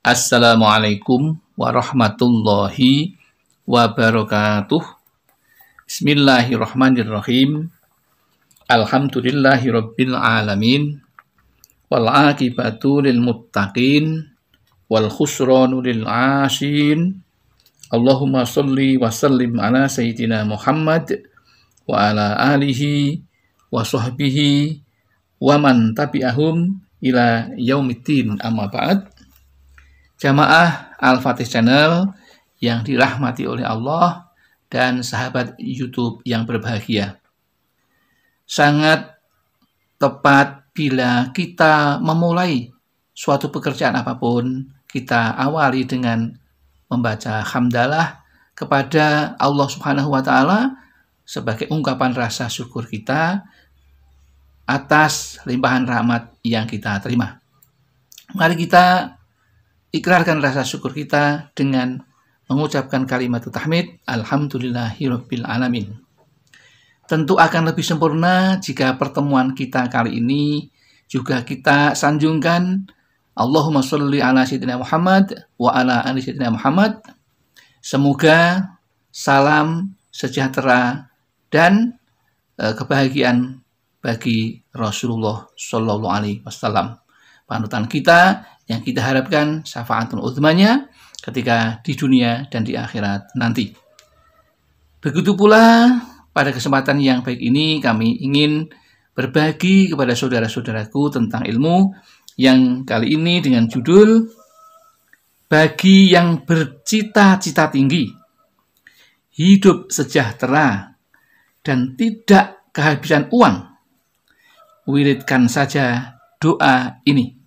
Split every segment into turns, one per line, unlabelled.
Assalamualaikum warahmatullahi wabarakatuh. Bismillahirrahmanirrahim. Alhamdulillahi rabbil alamin. Wal lil muttaqin wal khusranu Allahumma salli wa sallim ala sayyidina Muhammad wa ala alihi wa sahbihi wa man tabi'ahum ila yaumitin amma ba'd jamaah Al-Fatih Channel yang dirahmati oleh Allah dan sahabat YouTube yang berbahagia. Sangat tepat bila kita memulai suatu pekerjaan apapun, kita awali dengan membaca hamdalah kepada Allah Subhanahu wa taala sebagai ungkapan rasa syukur kita atas limpahan rahmat yang kita terima. Mari kita ikrarkan rasa syukur kita dengan mengucapkan kalimat tahmid alhamdulillahirabbil alamin. Tentu akan lebih sempurna jika pertemuan kita kali ini juga kita sanjungkan Allahumma salli ala sayyidina Muhammad wa ala ali sayyidina Muhammad. Semoga salam sejahtera dan eh, kebahagiaan bagi Rasulullah Shallallahu Alaihi Wasallam. Panutan kita yang kita harapkan syafaatul ultimanya ketika di dunia dan di akhirat nanti. Begitu pula pada kesempatan yang baik ini kami ingin berbagi kepada saudara-saudaraku tentang ilmu yang kali ini dengan judul Bagi yang bercita-cita tinggi, hidup sejahtera, dan tidak kehabisan uang, wiridkan saja doa ini.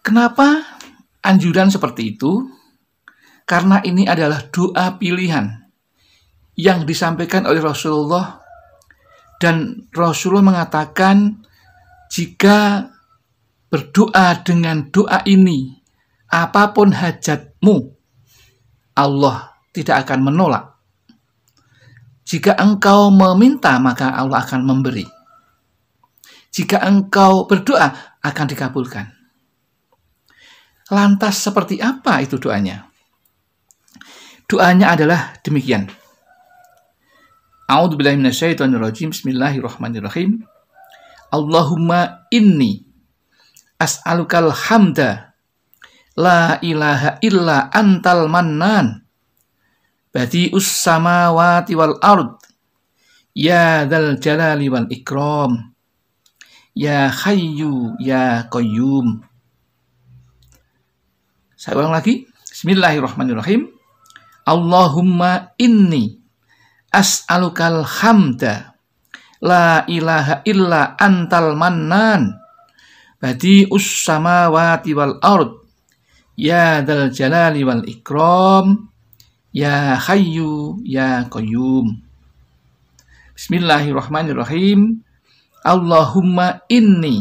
Kenapa anjuran seperti itu? Karena ini adalah doa pilihan yang disampaikan oleh Rasulullah dan Rasulullah mengatakan jika berdoa dengan doa ini apapun hajatmu Allah tidak akan menolak jika engkau meminta maka Allah akan memberi jika engkau berdoa akan dikabulkan Lantas seperti apa itu doanya? Doanya adalah demikian. A'udzubillahi minasyaitonirrajim. Bismillahirrahmanirrahim. Allahumma inni as'alukal hamda la ilaha illa antal mannan badi'us samawati wal ard ya dal jalali wal ikram ya hayyu ya qayyum saya ulang lagi. Bismillahirrahmanirrahim. Allahumma inni as'alukal hamda la ilaha illa antal mannan badi us samawati wal ard ya dal jalali wal ikram ya hayyu ya qayyum Bismillahirrahmanirrahim Allahumma inni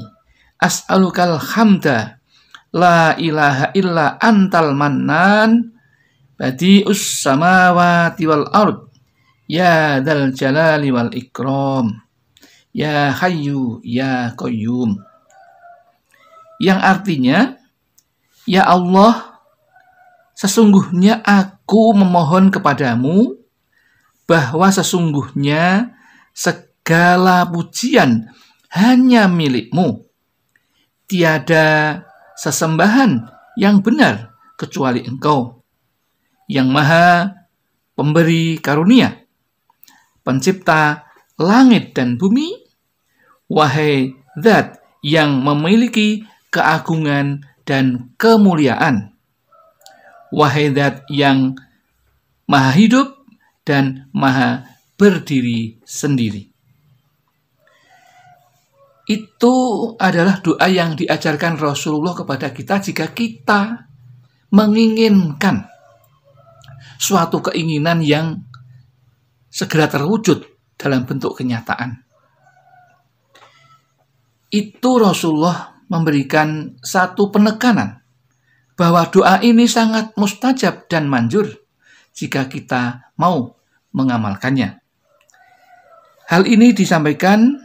as'alukal hamda La ilaha illa antal mannan us samawati wal ard ya dal jalali wal ikram ya hayyu ya qayyum yang artinya ya Allah sesungguhnya aku memohon kepadamu bahwa sesungguhnya segala pujian hanya milikmu tiada sesembahan yang benar kecuali engkau, yang maha pemberi karunia, pencipta langit dan bumi, wahai zat yang memiliki keagungan dan kemuliaan. Wahai zat yang maha hidup dan maha berdiri sendiri itu adalah doa yang diajarkan Rasulullah kepada kita jika kita menginginkan suatu keinginan yang segera terwujud dalam bentuk kenyataan. Itu Rasulullah memberikan satu penekanan bahwa doa ini sangat mustajab dan manjur jika kita mau mengamalkannya. Hal ini disampaikan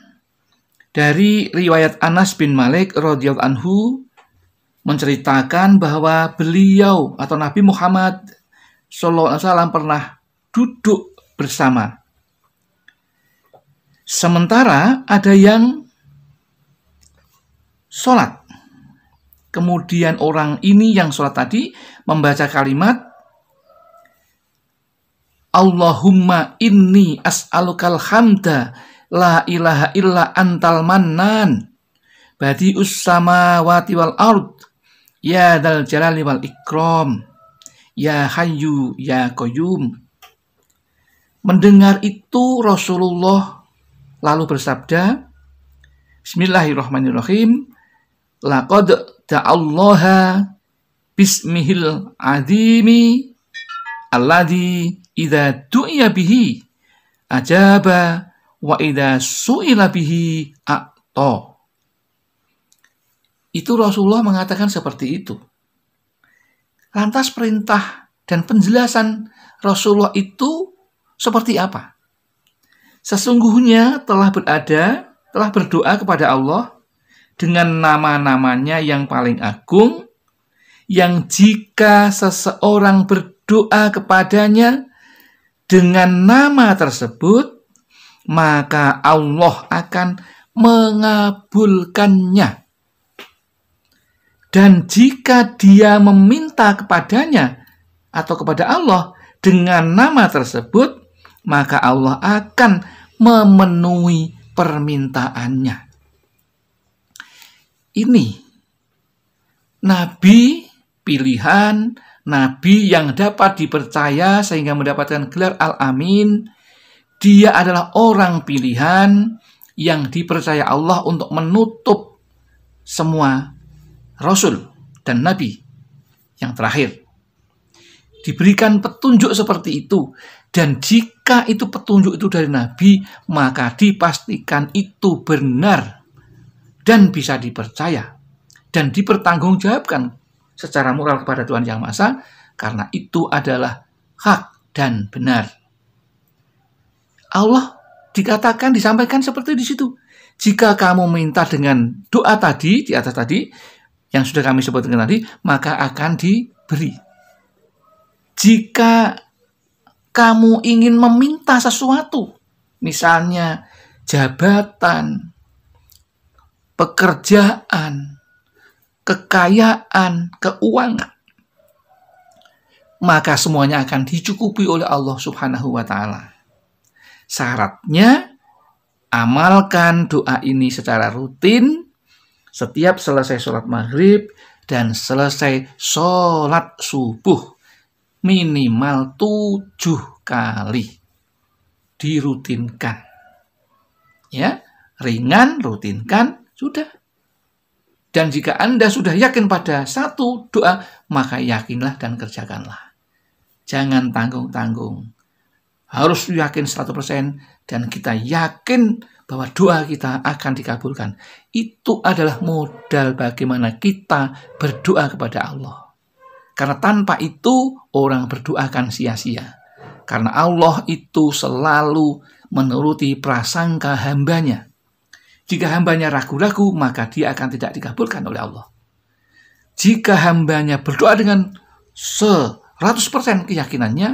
dari riwayat Anas bin Malik radhiyallahu anhu menceritakan bahwa beliau atau Nabi Muhammad sallallahu alaihi wasallam pernah duduk bersama. Sementara ada yang sholat. Kemudian orang ini yang sholat tadi membaca kalimat Allahumma inni as'alukal hamda La ilaha illa antal mannan. Badi ussama wati wal ard. Ya dal jalali wal ikram. Ya hayu ya koyum. Mendengar itu Rasulullah lalu bersabda, Bismillahirrahmanirrahim. Laqad ta'allaha bismihil azimi alladhi idza du'iya bihi ajaba wa idza su'ila bihi ato. Itu Rasulullah mengatakan seperti itu. Lantas perintah dan penjelasan Rasulullah itu seperti apa? Sesungguhnya telah berada, telah berdoa kepada Allah dengan nama-namanya yang paling agung, yang jika seseorang berdoa kepadanya dengan nama tersebut, maka Allah akan mengabulkannya. Dan jika dia meminta kepadanya atau kepada Allah dengan nama tersebut, maka Allah akan memenuhi permintaannya. Ini nabi pilihan, nabi yang dapat dipercaya sehingga mendapatkan gelar Al-Amin dia adalah orang pilihan yang dipercaya Allah untuk menutup semua rasul dan nabi yang terakhir. Diberikan petunjuk seperti itu, dan jika itu petunjuk itu dari nabi, maka dipastikan itu benar dan bisa dipercaya dan dipertanggungjawabkan secara moral kepada Tuhan Yang Maha Esa karena itu adalah hak dan benar. Allah dikatakan disampaikan seperti di situ. Jika kamu minta dengan doa tadi di atas tadi yang sudah kami sebutkan tadi, maka akan diberi. Jika kamu ingin meminta sesuatu, misalnya jabatan, pekerjaan, kekayaan, keuangan, maka semuanya akan dicukupi oleh Allah Subhanahu wa taala. Syaratnya amalkan doa ini secara rutin setiap selesai sholat maghrib dan selesai sholat subuh minimal tujuh kali dirutinkan ya ringan rutinkan sudah dan jika Anda sudah yakin pada satu doa, maka yakinlah dan kerjakanlah. Jangan tanggung-tanggung. Harus yakin 100% dan kita yakin bahwa doa kita akan dikabulkan. Itu adalah modal bagaimana kita berdoa kepada Allah. Karena tanpa itu orang berdoa akan sia-sia. Karena Allah itu selalu menuruti prasangka hambanya. Jika hambanya ragu-ragu, maka dia akan tidak dikabulkan oleh Allah. Jika hambanya berdoa dengan 100% keyakinannya,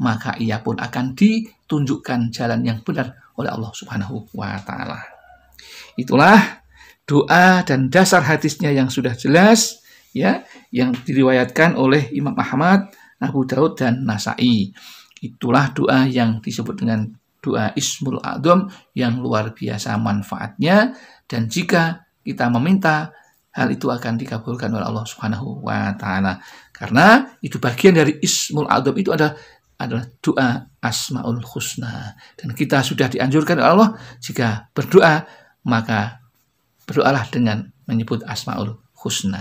maka ia pun akan ditunjukkan jalan yang benar oleh Allah Subhanahu wa taala. Itulah doa dan dasar hadisnya yang sudah jelas ya yang diriwayatkan oleh Imam Ahmad, Abu Daud dan Nasai. Itulah doa yang disebut dengan doa Ismul Adom yang luar biasa manfaatnya dan jika kita meminta hal itu akan dikabulkan oleh Allah Subhanahu wa taala. Karena itu bagian dari Ismul Adom itu adalah adalah doa Asmaul Husna. Dan kita sudah dianjurkan oleh Allah jika berdoa maka berdoalah dengan menyebut Asmaul Husna.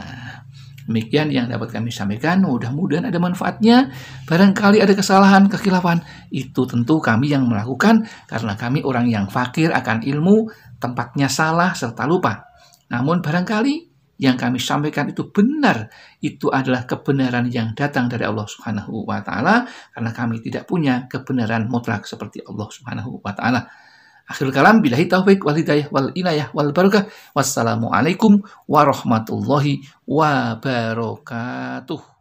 Demikian yang dapat kami sampaikan. Mudah-mudahan ada manfaatnya. Barangkali ada kesalahan, kekilapan Itu tentu kami yang melakukan karena kami orang yang fakir akan ilmu, tempatnya salah serta lupa. Namun barangkali yang kami sampaikan itu benar, itu adalah kebenaran yang datang dari Allah Subhanahu wa taala karena kami tidak punya kebenaran mutlak seperti Allah Subhanahu wa taala. Akhir kalam billahi taufik wal hidayah wal inayah wal barakah. Wassalamualaikum warahmatullahi wabarakatuh.